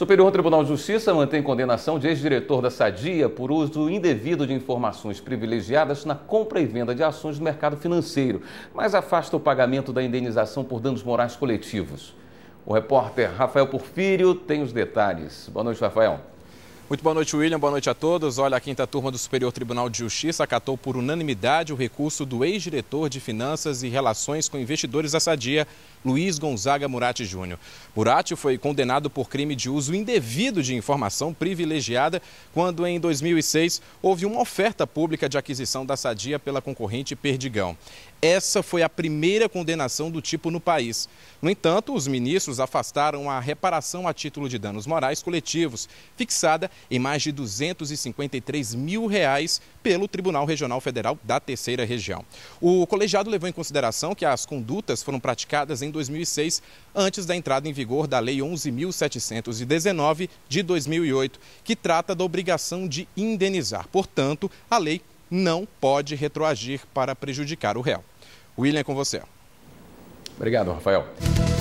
Superior Tribunal de Justiça mantém condenação de ex-diretor da Sadia por uso indevido de informações privilegiadas na compra e venda de ações no mercado financeiro, mas afasta o pagamento da indenização por danos morais coletivos. O repórter Rafael Porfírio tem os detalhes. Boa noite, Rafael. Muito boa noite, William. Boa noite a todos. Olha, a quinta turma do Superior Tribunal de Justiça acatou por unanimidade o recurso do ex-diretor de Finanças e Relações com Investidores da Sadia, Luiz Gonzaga Murati Júnior. Murati foi condenado por crime de uso indevido de informação privilegiada quando, em 2006, houve uma oferta pública de aquisição da Sadia pela concorrente Perdigão. Essa foi a primeira condenação do tipo no país. No entanto, os ministros afastaram a reparação a título de danos morais coletivos, fixada em mais de 253 mil reais pelo Tribunal Regional Federal da Terceira Região. O colegiado levou em consideração que as condutas foram praticadas em 2006, antes da entrada em vigor da Lei 11.719 de 2008, que trata da obrigação de indenizar. Portanto, a lei não pode retroagir para prejudicar o réu. William, é com você. Obrigado, Rafael.